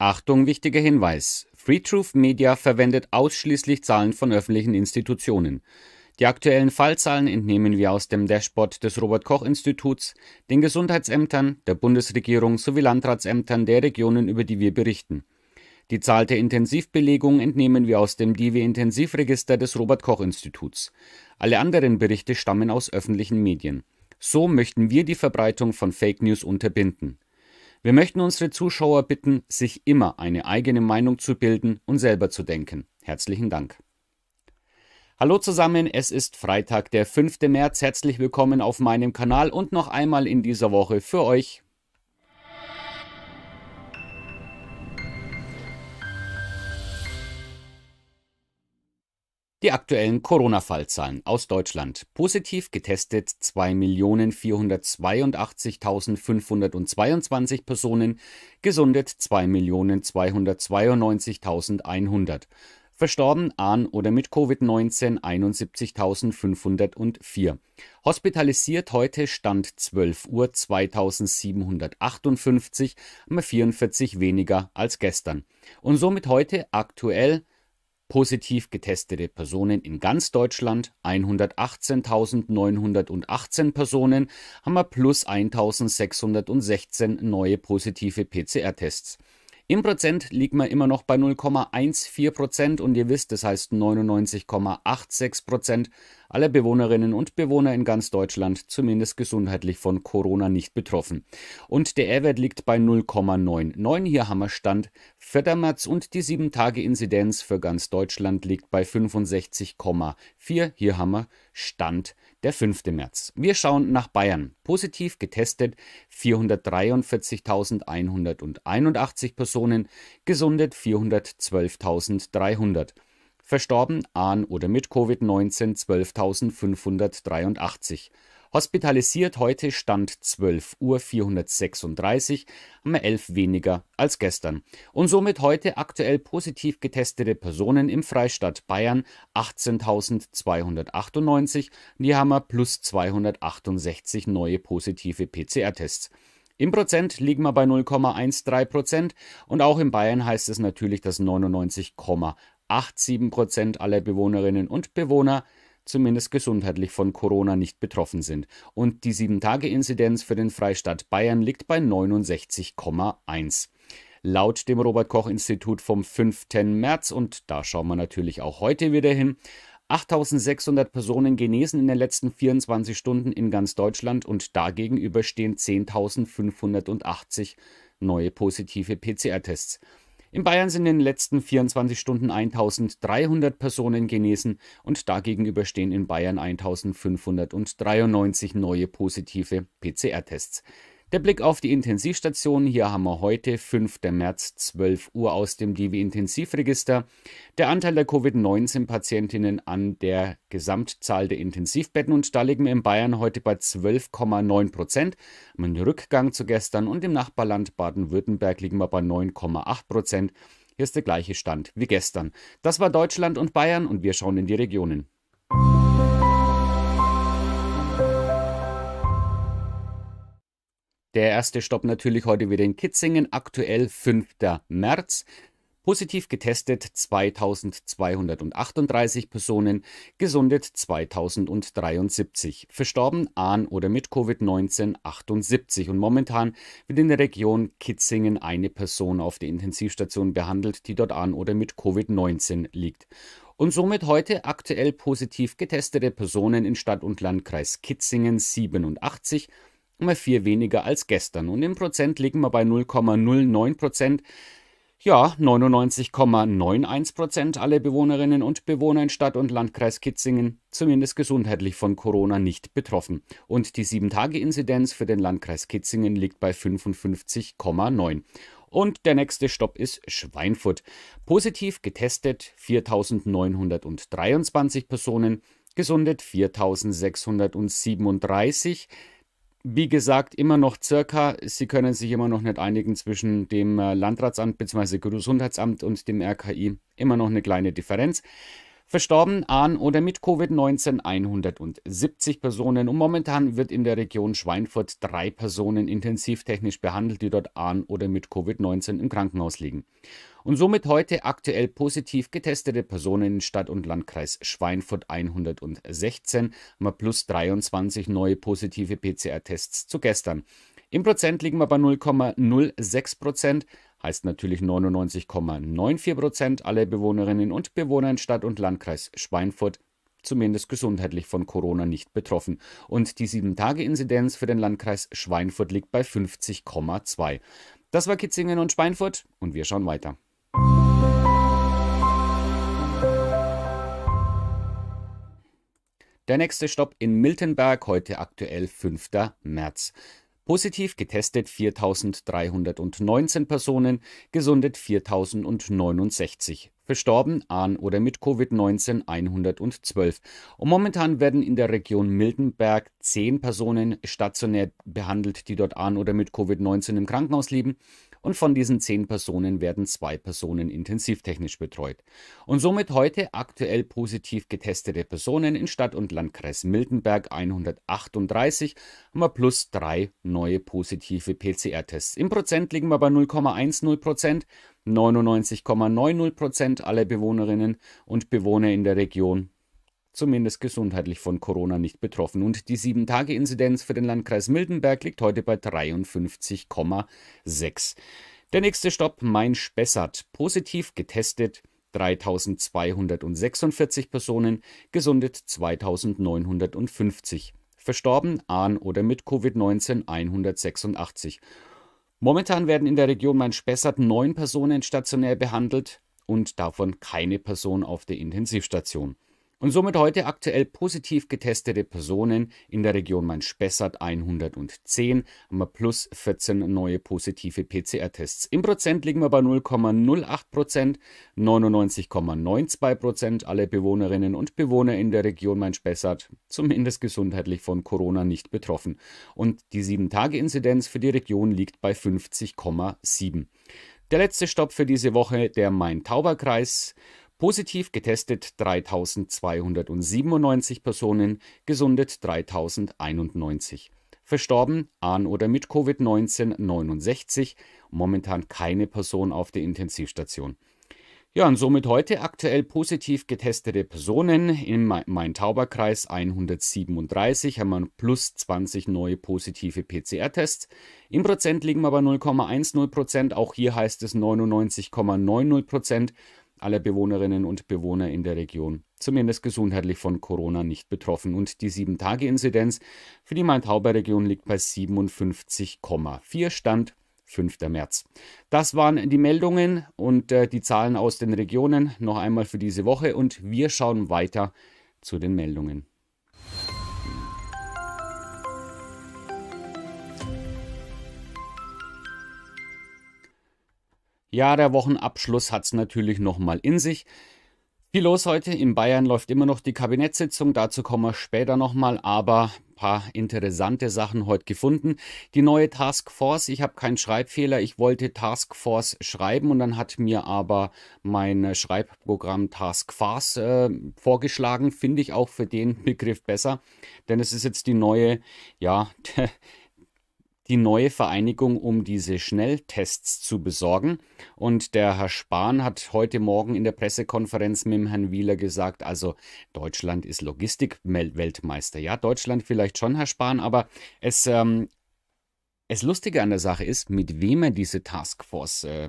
Achtung, wichtiger Hinweis. FreeTruth Media verwendet ausschließlich Zahlen von öffentlichen Institutionen. Die aktuellen Fallzahlen entnehmen wir aus dem Dashboard des Robert Koch Instituts, den Gesundheitsämtern, der Bundesregierung sowie Landratsämtern der Regionen, über die wir berichten. Die Zahl der Intensivbelegungen entnehmen wir aus dem DIVI-Intensivregister des Robert Koch Instituts. Alle anderen Berichte stammen aus öffentlichen Medien. So möchten wir die Verbreitung von Fake News unterbinden. Wir möchten unsere Zuschauer bitten, sich immer eine eigene Meinung zu bilden und selber zu denken. Herzlichen Dank. Hallo zusammen, es ist Freitag, der 5. März. Herzlich willkommen auf meinem Kanal und noch einmal in dieser Woche für euch Die aktuellen Corona-Fallzahlen aus Deutschland. Positiv getestet 2.482.522 Personen, gesundet 2.292.100. Verstorben an oder mit Covid-19 71.504. Hospitalisiert heute Stand 12 Uhr 2758, 44 weniger als gestern. Und somit heute aktuell positiv getestete Personen in ganz Deutschland 118.918 Personen haben wir plus 1.616 neue positive PCR-Tests im Prozent liegt man immer noch bei 0,14 Prozent und ihr wisst, das heißt 99,86 Prozent aller Bewohnerinnen und Bewohner in ganz Deutschland zumindest gesundheitlich von Corona nicht betroffen. Und der R-Wert liegt bei 0,99. Hier haben wir Stand 4. März und die 7-Tage-Inzidenz für ganz Deutschland liegt bei 65,4. Hier haben wir Stand der 5. März. Wir schauen nach Bayern. Positiv getestet 443.181 Personen, gesundet 412.300. Verstorben an oder mit Covid-19 12.583. Hospitalisiert heute Stand 12 Uhr 436, haben wir 11 weniger als gestern. Und somit heute aktuell positiv getestete Personen im Freistaat Bayern 18.298. Die haben wir plus 268 neue positive PCR-Tests. Im Prozent liegen wir bei 0,13 Prozent und auch in Bayern heißt es natürlich, dass 99,87 Prozent aller Bewohnerinnen und Bewohner zumindest gesundheitlich von Corona nicht betroffen sind. Und die 7-Tage-Inzidenz für den Freistaat Bayern liegt bei 69,1 laut dem Robert Koch Institut vom 5. März und da schauen wir natürlich auch heute wieder hin. 8600 Personen genesen in den letzten 24 Stunden in ganz Deutschland und dagegenüber stehen 10580 neue positive PCR-Tests. In Bayern sind in den letzten 24 Stunden 1300 Personen genesen und dagegenüber stehen in Bayern 1593 neue positive PCR-Tests. Der Blick auf die Intensivstationen, hier haben wir heute 5. März 12 Uhr aus dem DIVI Intensivregister. Der Anteil der Covid-19-Patientinnen an der Gesamtzahl der Intensivbetten und da liegen wir in Bayern heute bei 12,9 Prozent, Ein Rückgang zu gestern und im Nachbarland Baden-Württemberg liegen wir bei 9,8 Prozent. Hier ist der gleiche Stand wie gestern. Das war Deutschland und Bayern und wir schauen in die Regionen. Der erste Stopp natürlich heute wieder in Kitzingen, aktuell 5. März. Positiv getestet 2238 Personen, gesundet 2073, verstorben an oder mit Covid-19 78 und momentan wird in der Region Kitzingen eine Person auf der Intensivstation behandelt, die dort an oder mit Covid-19 liegt. Und somit heute aktuell positiv getestete Personen in Stadt und Landkreis Kitzingen 87 um 4 weniger als gestern. Und im Prozent liegen wir bei 0,09 Prozent. Ja, 99,91 Prozent aller Bewohnerinnen und Bewohner in Stadt und Landkreis Kitzingen zumindest gesundheitlich von Corona nicht betroffen. Und die 7-Tage-Inzidenz für den Landkreis Kitzingen liegt bei 55,9. Und der nächste Stopp ist Schweinfurt. Positiv getestet 4.923 Personen, gesundet 4.637. Wie gesagt, immer noch circa, sie können sich immer noch nicht einigen zwischen dem äh, Landratsamt bzw. Gesundheitsamt und dem RKI. Immer noch eine kleine Differenz. Verstorben an oder mit Covid-19 170 Personen und momentan wird in der Region Schweinfurt drei Personen intensivtechnisch behandelt, die dort an oder mit Covid-19 im Krankenhaus liegen und somit heute aktuell positiv getestete Personen in Stadt- und Landkreis Schweinfurt 116, mal plus 23 neue positive PCR-Tests zu gestern. Im Prozent liegen wir bei 0,06 Prozent, heißt natürlich 99,94 Prozent aller Bewohnerinnen und Bewohner in Stadt und Landkreis Schweinfurt zumindest gesundheitlich von Corona nicht betroffen. Und die 7-Tage-Inzidenz für den Landkreis Schweinfurt liegt bei 50,2. Das war Kitzingen und Schweinfurt und wir schauen weiter. Der nächste Stopp in Miltenberg, heute aktuell 5. März. Positiv getestet 4.319 Personen, gesundet 4.069. Verstorben an oder mit Covid-19 112. Und momentan werden in der Region Miltenberg 10 Personen stationär behandelt, die dort an oder mit Covid-19 im Krankenhaus leben und von diesen zehn Personen werden zwei Personen intensivtechnisch betreut. Und somit heute aktuell positiv getestete Personen in Stadt- und Landkreis Miltenberg 138 haben wir plus drei neue positive PCR-Tests. Im Prozent liegen wir bei 0,10 Prozent. 99,90 Prozent aller Bewohnerinnen und Bewohner in der Region zumindest gesundheitlich von Corona nicht betroffen. Und die 7-Tage-Inzidenz für den Landkreis Mildenberg liegt heute bei 53,6. Der nächste Stopp Main-Spessart. Positiv getestet 3246 Personen, gesundet 2950. Verstorben an oder mit Covid-19 186. Momentan werden in der Region Main-Spessart neun Personen stationär behandelt und davon keine Person auf der Intensivstation und somit heute aktuell positiv getestete Personen in der Region Main-Spessart 110 haben wir plus 14 neue positive PCR-Tests. Im Prozent liegen wir bei 0,08 Prozent, 99,92 Prozent alle Bewohnerinnen und Bewohner in der Region Main-Spessart zumindest gesundheitlich von Corona nicht betroffen. Und die 7-Tage-Inzidenz für die Region liegt bei 50,7. Der letzte Stopp für diese Woche, der Main-Tauber-Kreis. Positiv getestet 3297 Personen, gesundet 3091. Verstorben an oder mit Covid-19 69, momentan keine Person auf der Intensivstation. Ja, und somit heute aktuell positiv getestete Personen im Main-Tauber-Kreis 137 haben wir plus 20 neue positive PCR-Tests. Im Prozent liegen wir bei 0,10 Prozent. Auch hier heißt es 99,90 Prozent aller Bewohnerinnen und Bewohner in der Region, zumindest gesundheitlich von Corona nicht betroffen. Und die 7-Tage-Inzidenz für die Main-Tauber-Region liegt bei 57,4 Stand 5. März. Das waren die Meldungen und äh, die Zahlen aus den Regionen noch einmal für diese Woche und wir schauen weiter zu den Meldungen. Ja, der Wochenabschluss hat es natürlich nochmal in sich. Viel los heute. In Bayern läuft immer noch die Kabinettssitzung. Dazu kommen wir später nochmal. Aber ein paar interessante Sachen heute gefunden. Die neue Taskforce, ich habe keinen Schreibfehler, ich wollte Taskforce schreiben und dann hat mir aber mein Schreibprogramm Taskforce äh, vorgeschlagen, finde ich auch für den Begriff besser, denn es ist jetzt die neue, ja, die neue Vereinigung, um diese Schnelltests zu besorgen. Und der Herr Spahn hat heute Morgen in der Pressekonferenz mit dem Herrn Wieler gesagt, also Deutschland ist Logistikweltmeister. Ja, Deutschland vielleicht schon, Herr Spahn, aber es, ähm, es Lustige an der Sache ist, mit wem er diese Taskforce äh,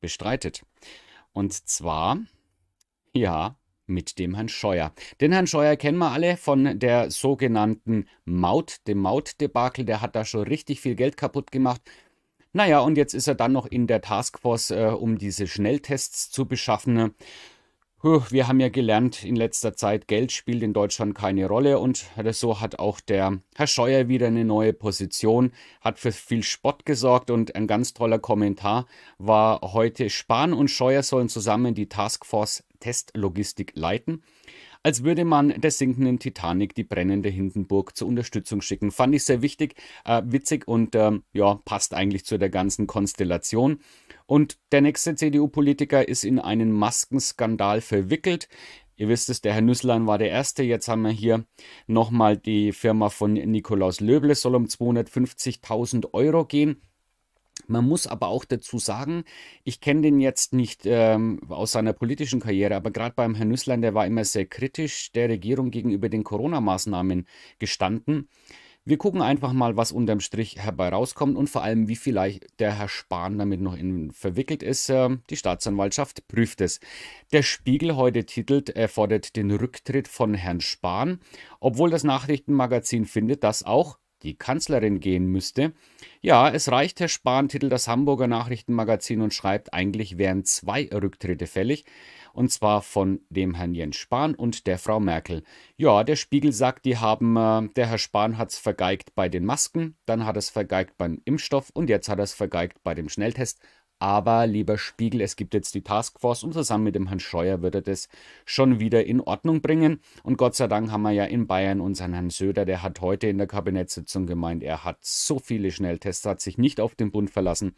bestreitet. Und zwar, ja, mit dem Herrn Scheuer. Den Herrn Scheuer kennen wir alle von der sogenannten Maut, dem Mautdebakel. Der hat da schon richtig viel Geld kaputt gemacht. Naja, und jetzt ist er dann noch in der Taskforce, äh, um diese Schnelltests zu beschaffen. Wir haben ja gelernt in letzter Zeit, Geld spielt in Deutschland keine Rolle und so hat auch der Herr Scheuer wieder eine neue Position, hat für viel Spott gesorgt und ein ganz toller Kommentar war heute, Spahn und Scheuer sollen zusammen die Taskforce Testlogistik leiten, als würde man der sinkenden Titanic die brennende Hindenburg zur Unterstützung schicken. Fand ich sehr wichtig, äh, witzig und ähm, ja, passt eigentlich zu der ganzen Konstellation. Und der nächste CDU-Politiker ist in einen Maskenskandal verwickelt. Ihr wisst es, der Herr Nüsslein war der Erste. Jetzt haben wir hier nochmal die Firma von Nikolaus Löble, soll um 250.000 Euro gehen. Man muss aber auch dazu sagen, ich kenne den jetzt nicht ähm, aus seiner politischen Karriere, aber gerade beim Herrn Nüßlein, der war immer sehr kritisch der Regierung gegenüber den Corona-Maßnahmen gestanden. Wir gucken einfach mal, was unterm Strich herbei rauskommt und vor allem, wie vielleicht der Herr Spahn damit noch in, verwickelt ist. Ähm, die Staatsanwaltschaft prüft es. Der Spiegel heute titelt, er fordert den Rücktritt von Herrn Spahn, obwohl das Nachrichtenmagazin findet, dass auch die Kanzlerin gehen müsste. Ja, es reicht, Herr Spahn, Titel das Hamburger Nachrichtenmagazin und schreibt, eigentlich wären zwei Rücktritte fällig, und zwar von dem Herrn Jens Spahn und der Frau Merkel. Ja, der Spiegel sagt, die haben, äh, der Herr Spahn hat es vergeigt bei den Masken, dann hat es vergeigt beim Impfstoff und jetzt hat er es vergeigt bei dem Schnelltest. Aber lieber Spiegel, es gibt jetzt die Taskforce und zusammen mit dem Herrn Scheuer wird er das schon wieder in Ordnung bringen. Und Gott sei Dank haben wir ja in Bayern unseren Herrn Söder, der hat heute in der Kabinettssitzung gemeint, er hat so viele Schnelltests, hat sich nicht auf den Bund verlassen.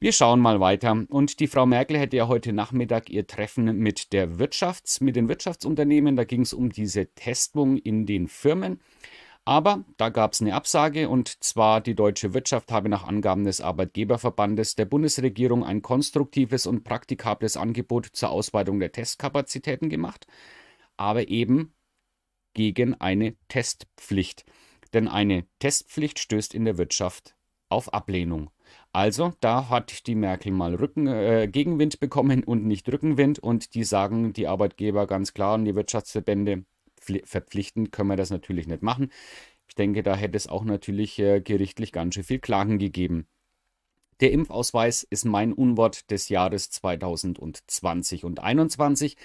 Wir schauen mal weiter. Und die Frau Merkel hätte ja heute Nachmittag ihr Treffen mit der Wirtschafts-, mit den Wirtschaftsunternehmen. Da ging es um diese Testung in den Firmen. Aber da gab es eine Absage und zwar die deutsche Wirtschaft habe nach Angaben des Arbeitgeberverbandes der Bundesregierung ein konstruktives und praktikables Angebot zur Ausweitung der Testkapazitäten gemacht, aber eben gegen eine Testpflicht. Denn eine Testpflicht stößt in der Wirtschaft auf Ablehnung. Also, da hat die Merkel mal Rücken, äh, Gegenwind bekommen und nicht Rückenwind und die sagen die Arbeitgeber ganz klar und die Wirtschaftsverbände, verpflichtend können wir das natürlich nicht machen. Ich denke, da hätte es auch natürlich äh, gerichtlich ganz schön viel Klagen gegeben. Der Impfausweis ist mein Unwort des Jahres 2020 und 2021.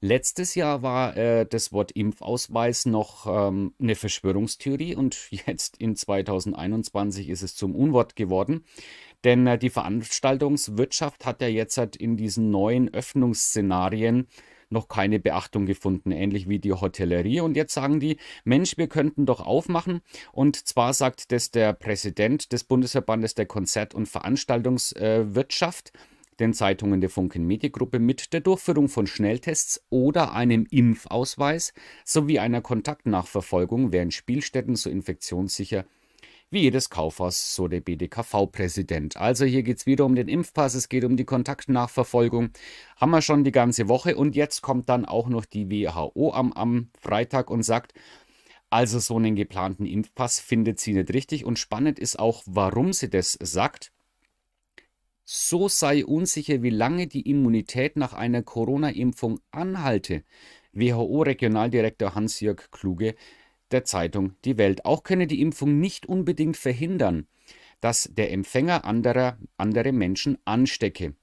Letztes Jahr war äh, das Wort Impfausweis noch ähm, eine Verschwörungstheorie und jetzt in 2021 ist es zum Unwort geworden. Denn äh, die Veranstaltungswirtschaft hat ja jetzt halt in diesen neuen Öffnungsszenarien noch keine Beachtung gefunden, ähnlich wie die Hotellerie. Und jetzt sagen die, Mensch, wir könnten doch aufmachen. Und zwar sagt das der Präsident des Bundesverbandes der Konzert- und Veranstaltungswirtschaft den Zeitungen der Funken Mediengruppe mit der Durchführung von Schnelltests oder einem Impfausweis sowie einer Kontaktnachverfolgung wären Spielstätten so infektionssicher wie jedes Kaufhaus, so der BDKV-Präsident. Also hier geht es wieder um den Impfpass, es geht um die Kontaktnachverfolgung. Haben wir schon die ganze Woche und jetzt kommt dann auch noch die WHO am, am Freitag und sagt, also so einen geplanten Impfpass findet sie nicht richtig und spannend ist auch, warum sie das sagt. So sei unsicher, wie lange die Immunität nach einer Corona-Impfung anhalte. WHO-Regionaldirektor Hans-Jörg Kluge der Zeitung Die Welt. Auch könne die Impfung nicht unbedingt verhindern, dass der Empfänger anderer, andere Menschen anstecke.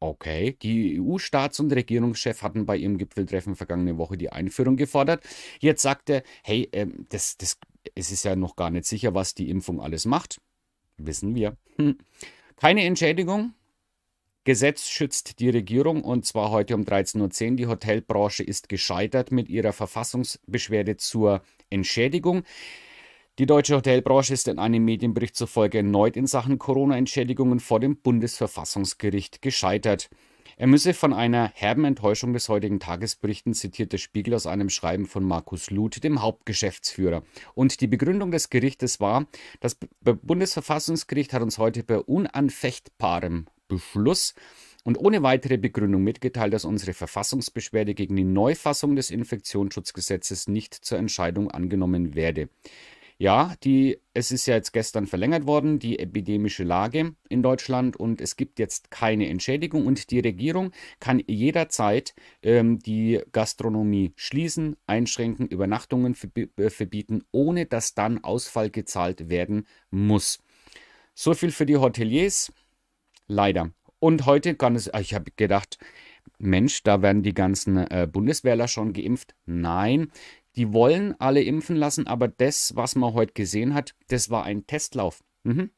Okay, die EU-Staats- und Regierungschef hatten bei ihrem Gipfeltreffen vergangene Woche die Einführung gefordert. Jetzt sagt er, hey, äh, das, das, es ist ja noch gar nicht sicher, was die Impfung alles macht. Wissen wir. Hm. Keine Entschädigung, Gesetz schützt die Regierung und zwar heute um 13.10 Uhr. Die Hotelbranche ist gescheitert mit ihrer Verfassungsbeschwerde zur Entschädigung. Die deutsche Hotelbranche ist in einem Medienbericht zufolge erneut in Sachen Corona-Entschädigungen vor dem Bundesverfassungsgericht gescheitert. Er müsse von einer herben Enttäuschung des heutigen Tages berichten, zitiert der Spiegel aus einem Schreiben von Markus Luth, dem Hauptgeschäftsführer. Und die Begründung des Gerichtes war, das Bundesverfassungsgericht hat uns heute bei unanfechtbarem Beschluss und ohne weitere Begründung mitgeteilt, dass unsere Verfassungsbeschwerde gegen die Neufassung des Infektionsschutzgesetzes nicht zur Entscheidung angenommen werde. Ja, die, es ist ja jetzt gestern verlängert worden, die epidemische Lage in Deutschland und es gibt jetzt keine Entschädigung und die Regierung kann jederzeit ähm, die Gastronomie schließen, einschränken, Übernachtungen äh, verbieten, ohne dass dann Ausfall gezahlt werden muss. So viel für die Hoteliers. Leider. Und heute kann es, ah, ich habe gedacht, Mensch, da werden die ganzen äh, Bundeswehrler schon geimpft. Nein, die wollen alle impfen lassen, aber das, was man heute gesehen hat, das war ein Testlauf. Mhm.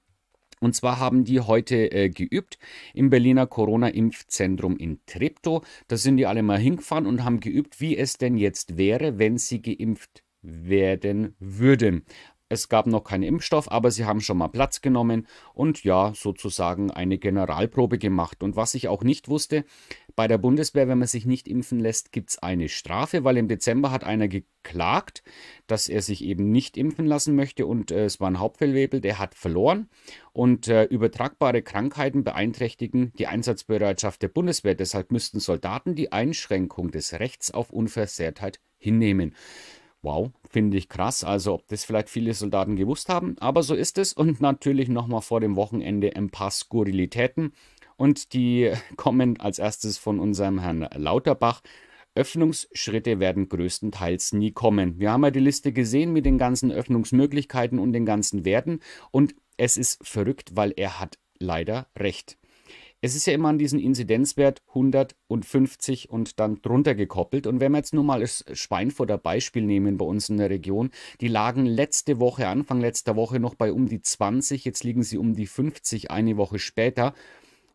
Und zwar haben die heute äh, geübt im Berliner Corona-Impfzentrum in Treptow. Da sind die alle mal hingefahren und haben geübt, wie es denn jetzt wäre, wenn sie geimpft werden würden. Es gab noch keinen Impfstoff, aber sie haben schon mal Platz genommen und ja, sozusagen eine Generalprobe gemacht. Und was ich auch nicht wusste, bei der Bundeswehr, wenn man sich nicht impfen lässt, gibt es eine Strafe, weil im Dezember hat einer geklagt, dass er sich eben nicht impfen lassen möchte und äh, es war ein Hauptfellwebel, der hat verloren. Und äh, übertragbare Krankheiten beeinträchtigen die Einsatzbereitschaft der Bundeswehr. Deshalb müssten Soldaten die Einschränkung des Rechts auf Unversehrtheit hinnehmen. Wow, finde ich krass. Also, ob das vielleicht viele Soldaten gewusst haben, aber so ist es. Und natürlich nochmal vor dem Wochenende ein paar Skurrilitäten. Und die kommen als erstes von unserem Herrn Lauterbach. Öffnungsschritte werden größtenteils nie kommen. Wir haben ja die Liste gesehen mit den ganzen Öffnungsmöglichkeiten und den ganzen Werten. Und es ist verrückt, weil er hat leider recht es ist ja immer an diesen Inzidenzwert 150 und dann drunter gekoppelt. Und wenn wir jetzt nur mal das Schweinfurter Beispiel nehmen bei uns in der Region, die lagen letzte Woche, Anfang letzter Woche noch bei um die 20, jetzt liegen sie um die 50 eine Woche später.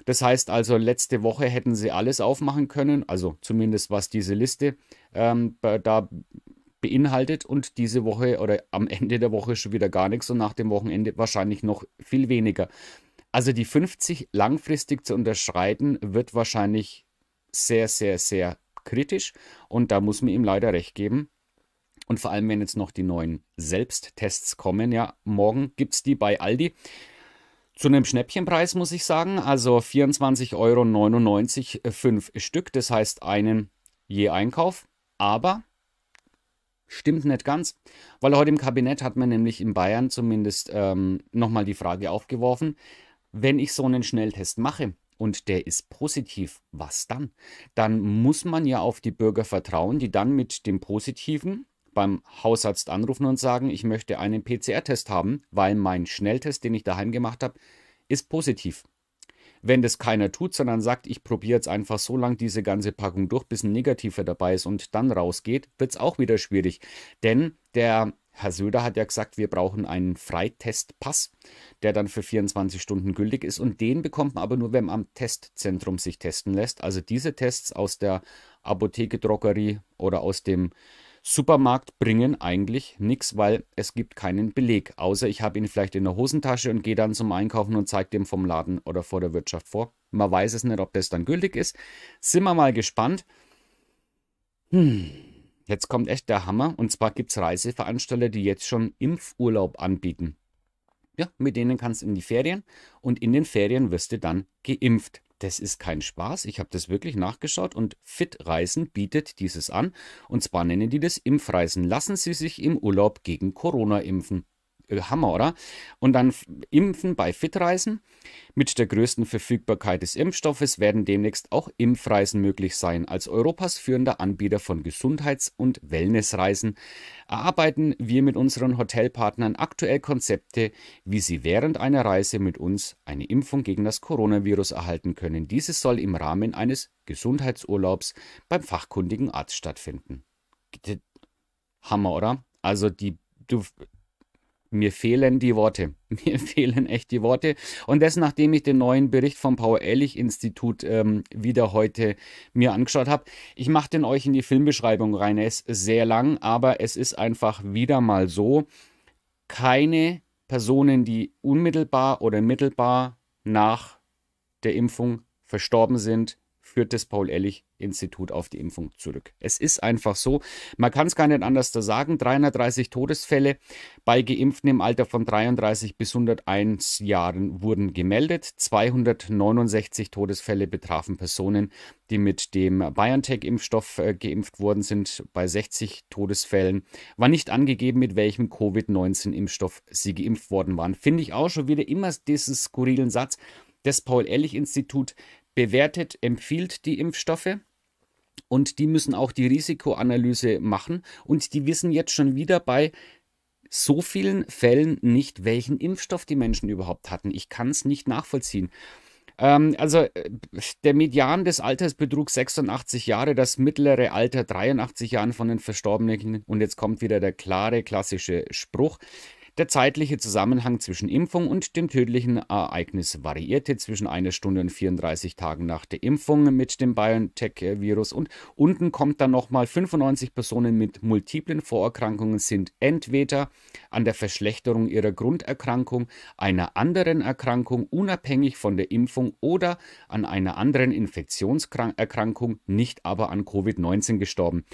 Das heißt also, letzte Woche hätten sie alles aufmachen können, also zumindest was diese Liste ähm, da beinhaltet und diese Woche oder am Ende der Woche schon wieder gar nichts und nach dem Wochenende wahrscheinlich noch viel weniger. Also die 50 langfristig zu unterschreiten, wird wahrscheinlich sehr, sehr, sehr kritisch. Und da muss man ihm leider recht geben. Und vor allem, wenn jetzt noch die neuen Selbsttests kommen, ja, morgen gibt es die bei Aldi. Zu einem Schnäppchenpreis muss ich sagen, also 24,99 Euro, fünf Stück, das heißt einen je Einkauf. Aber stimmt nicht ganz, weil heute im Kabinett hat man nämlich in Bayern zumindest ähm, nochmal die Frage aufgeworfen, wenn ich so einen Schnelltest mache und der ist positiv, was dann? Dann muss man ja auf die Bürger vertrauen, die dann mit dem positiven beim Hausarzt anrufen und sagen, ich möchte einen PCR-Test haben, weil mein Schnelltest, den ich daheim gemacht habe, ist positiv wenn das keiner tut, sondern sagt, ich probiere jetzt einfach so lange diese ganze Packung durch, bis ein Negativer dabei ist und dann rausgeht, wird es auch wieder schwierig. Denn der Herr Söder hat ja gesagt, wir brauchen einen Freitestpass, der dann für 24 Stunden gültig ist. Und den bekommt man aber nur, wenn man am Testzentrum sich testen lässt. Also diese Tests aus der Apotheke, Drogerie oder aus dem Supermarkt bringen eigentlich nichts, weil es gibt keinen Beleg. Außer ich habe ihn vielleicht in der Hosentasche und gehe dann zum Einkaufen und zeige dem vom Laden oder vor der Wirtschaft vor. Man weiß es nicht, ob das dann gültig ist. Sind wir mal gespannt. Hm. Jetzt kommt echt der Hammer. Und zwar gibt es Reiseveranstalter, die jetzt schon Impfurlaub anbieten. Ja, mit denen kannst du in die Ferien und in den Ferien wirst du dann geimpft das ist kein Spaß. Ich habe das wirklich nachgeschaut und Fitreisen bietet dieses an. Und zwar nennen die das Impfreisen. Lassen Sie sich im Urlaub gegen Corona impfen. Äh, Hammer, oder? Und dann Impfen bei Fitreisen. Mit der größten Verfügbarkeit des Impfstoffes werden demnächst auch Impfreisen möglich sein. Als Europas führender Anbieter von Gesundheits- und Wellnessreisen erarbeiten wir mit unseren Hotelpartnern aktuell Konzepte, wie sie während einer Reise mit uns eine Impfung gegen das Coronavirus erhalten können. Dieses soll im Rahmen eines Gesundheitsurlaubs beim fachkundigen Arzt stattfinden. Hammer, oder? Also die du, mir fehlen die Worte. Mir fehlen echt die Worte. Und das, nachdem ich den neuen Bericht vom Paul-Ehrlich-Institut ähm, wieder heute mir angeschaut habe. Ich mache den euch in die Filmbeschreibung rein. Er ist sehr lang, aber es ist einfach wieder mal so, keine Personen, die unmittelbar oder mittelbar nach der Impfung verstorben sind, führt das Paul-Ehrlich-Institut auf die Impfung zurück. Es ist einfach so. Man kann es gar nicht anders da sagen. 330 Todesfälle bei Geimpften im Alter von 33 bis 101 Jahren wurden gemeldet. 269 Todesfälle betrafen Personen, die mit dem BioNTech-Impfstoff äh, geimpft worden sind. Bei 60 Todesfällen war nicht angegeben, mit welchem Covid-19-Impfstoff sie geimpft worden waren. Finde ich auch schon wieder immer diesen skurrilen Satz. Das Paul-Ehrlich-Institut bewertet, empfiehlt die Impfstoffe. Und die müssen auch die Risikoanalyse machen. Und die wissen jetzt schon wieder bei so vielen Fällen nicht, welchen Impfstoff die Menschen überhaupt hatten. Ich kann es nicht nachvollziehen. Ähm, also äh, der Median des Alters betrug 86 Jahre, das mittlere Alter 83 Jahre von den Verstorbenen. Und jetzt kommt wieder der klare klassische Spruch. Der zeitliche Zusammenhang zwischen Impfung und dem tödlichen Ereignis variierte zwischen einer Stunde und 34 Tagen nach der Impfung mit dem BioNTech-Virus und unten kommt dann nochmal 95 Personen mit multiplen Vorerkrankungen sind entweder an der Verschlechterung ihrer Grunderkrankung, einer anderen Erkrankung unabhängig von der Impfung oder an einer anderen Infektionserkrankung, nicht aber an Covid-19 gestorben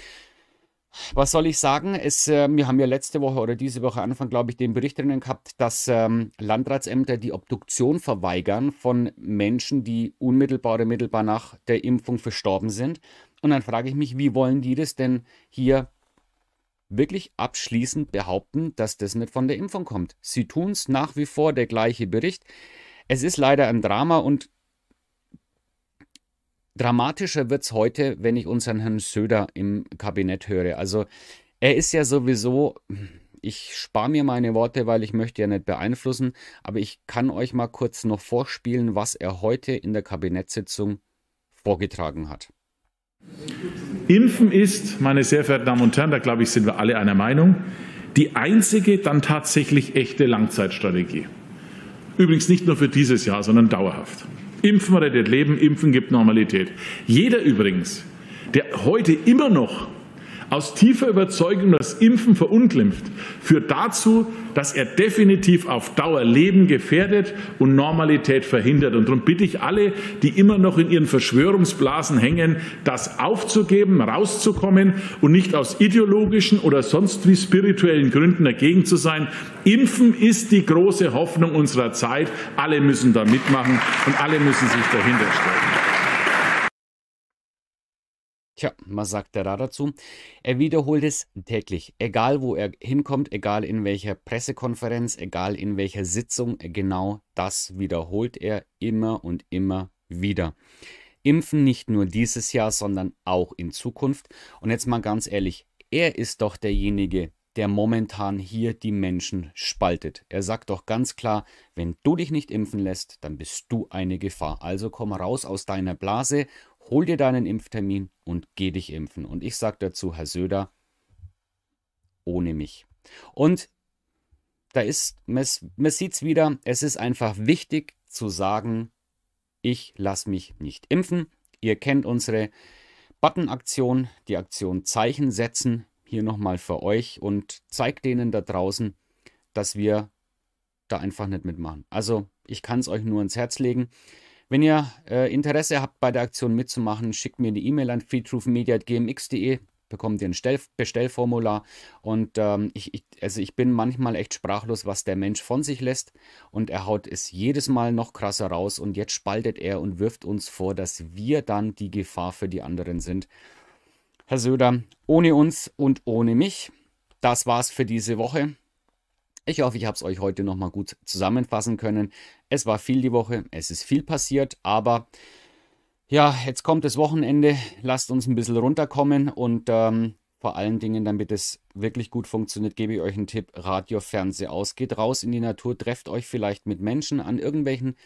was soll ich sagen? Es, äh, wir haben ja letzte Woche oder diese Woche Anfang, glaube ich, den Bericht drinnen gehabt, dass ähm, Landratsämter die Obduktion verweigern von Menschen, die unmittelbar oder mittelbar nach der Impfung verstorben sind. Und dann frage ich mich, wie wollen die das denn hier wirklich abschließend behaupten, dass das nicht von der Impfung kommt? Sie tun es nach wie vor, der gleiche Bericht. Es ist leider ein Drama und dramatischer wird es heute, wenn ich unseren Herrn Söder im Kabinett höre. Also er ist ja sowieso, ich spare mir meine Worte, weil ich möchte ja nicht beeinflussen, aber ich kann euch mal kurz noch vorspielen, was er heute in der Kabinettssitzung vorgetragen hat. Impfen ist, meine sehr verehrten Damen und Herren, da glaube ich, sind wir alle einer Meinung, die einzige dann tatsächlich echte Langzeitstrategie. Übrigens nicht nur für dieses Jahr, sondern dauerhaft. Impfen rettet Leben, Impfen gibt Normalität. Jeder übrigens, der heute immer noch aus tiefer Überzeugung das Impfen verunglimpft, führt dazu, dass er definitiv auf Dauer Leben gefährdet und Normalität verhindert. Und darum bitte ich alle, die immer noch in ihren Verschwörungsblasen hängen, das aufzugeben, rauszukommen und nicht aus ideologischen oder sonst wie spirituellen Gründen dagegen zu sein. Impfen ist die große Hoffnung unserer Zeit. Alle müssen da mitmachen und alle müssen sich dahinter stellen. Tja, was sagt der Ra dazu? Er wiederholt es täglich, egal wo er hinkommt, egal in welcher Pressekonferenz, egal in welcher Sitzung, genau das wiederholt er immer und immer wieder. Impfen nicht nur dieses Jahr, sondern auch in Zukunft. Und jetzt mal ganz ehrlich, er ist doch derjenige, der momentan hier die Menschen spaltet. Er sagt doch ganz klar, wenn du dich nicht impfen lässt, dann bist du eine Gefahr. Also komm raus aus deiner Blase hol dir deinen Impftermin und geh dich impfen. Und ich sage dazu, Herr Söder, ohne mich. Und da ist, man, sieht es wieder, es ist einfach wichtig zu sagen, ich lasse mich nicht impfen. Ihr kennt unsere Button-Aktion, die Aktion Zeichen setzen, hier nochmal für euch und zeigt denen da draußen, dass wir da einfach nicht mitmachen. Also ich kann es euch nur ans Herz legen. Wenn ihr äh, Interesse habt, bei der Aktion mitzumachen, schickt mir eine E-Mail an freetruthmedia.gmx.de, bekommt ihr ein Stell Bestellformular. Und ähm, ich, ich, also ich bin manchmal echt sprachlos, was der Mensch von sich lässt. Und er haut es jedes Mal noch krasser raus. Und jetzt spaltet er und wirft uns vor, dass wir dann die Gefahr für die anderen sind. Herr Söder, ohne uns und ohne mich, das war's für diese Woche. Ich hoffe, ich habe es euch heute nochmal gut zusammenfassen können. Es war viel die Woche, es ist viel passiert, aber ja, jetzt kommt das Wochenende. Lasst uns ein bisschen runterkommen und ähm, vor allen Dingen, damit es wirklich gut funktioniert, gebe ich euch einen Tipp: Radio, Fernseher aus. Geht raus in die Natur, trefft euch vielleicht mit Menschen an irgendwelchen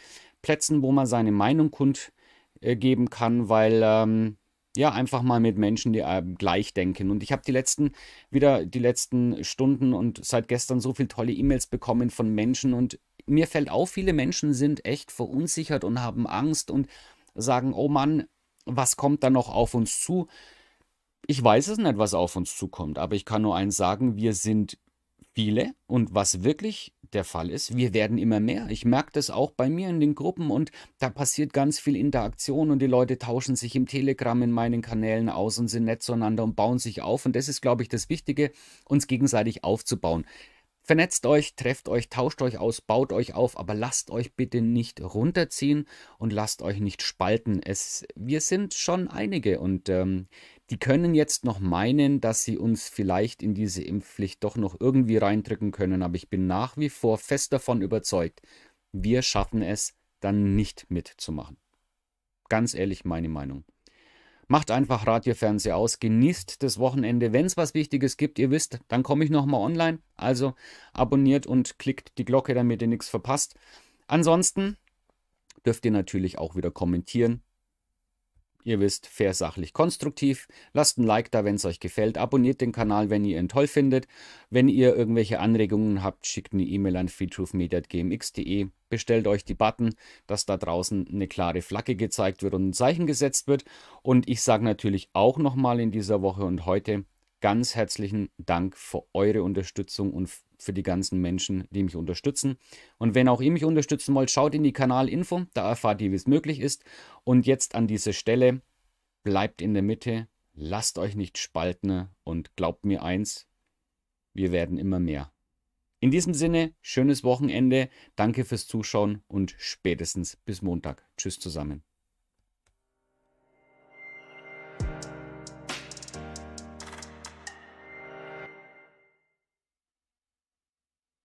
Plätzen, wo man seine Meinung kundgeben äh, kann, weil ähm, ja, einfach mal mit Menschen, die ähm, gleich denken. Und ich habe die letzten, wieder die letzten Stunden und seit gestern so viele tolle E-Mails bekommen von Menschen und mir fällt auf, viele Menschen sind echt verunsichert und haben Angst und sagen, oh Mann, was kommt da noch auf uns zu? Ich weiß es nicht, was auf uns zukommt, aber ich kann nur eins sagen, wir sind viele und was wirklich der Fall ist. Wir werden immer mehr. Ich merke das auch bei mir in den Gruppen und da passiert ganz viel Interaktion und die Leute tauschen sich im Telegram in meinen Kanälen aus und sind nett zueinander und bauen sich auf. Und das ist, glaube ich, das Wichtige, uns gegenseitig aufzubauen. Vernetzt euch, trefft euch, tauscht euch aus, baut euch auf, aber lasst euch bitte nicht runterziehen und lasst euch nicht spalten. Es, wir sind schon einige und ähm, die können jetzt noch meinen, dass sie uns vielleicht in diese Impfpflicht doch noch irgendwie reindrücken können, aber ich bin nach wie vor fest davon überzeugt, wir schaffen es dann nicht mitzumachen. Ganz ehrlich meine Meinung. Macht einfach Radiofernseher aus, genießt das Wochenende. Wenn es was Wichtiges gibt, ihr wisst, dann komme ich nochmal online. Also abonniert und klickt die Glocke, damit ihr nichts verpasst. Ansonsten dürft ihr natürlich auch wieder kommentieren, Ihr wisst, fair, sachlich, konstruktiv. Lasst ein Like da, wenn es euch gefällt. Abonniert den Kanal, wenn ihr ihn toll findet. Wenn ihr irgendwelche Anregungen habt, schickt eine E-Mail an freetruthmedia.gmx.de. Bestellt euch die Button, dass da draußen eine klare Flagge gezeigt wird und ein Zeichen gesetzt wird. Und ich sage natürlich auch nochmal in dieser Woche und heute ganz herzlichen Dank für eure Unterstützung und für die ganzen Menschen, die mich unterstützen. Und wenn auch ihr mich unterstützen wollt, schaut in die Kanalinfo, da erfahrt ihr, wie es möglich ist. Und jetzt an dieser Stelle, bleibt in der Mitte, lasst euch nicht spalten und glaubt mir eins, wir werden immer mehr. In diesem Sinne, schönes Wochenende, danke fürs Zuschauen und spätestens bis Montag. Tschüss zusammen.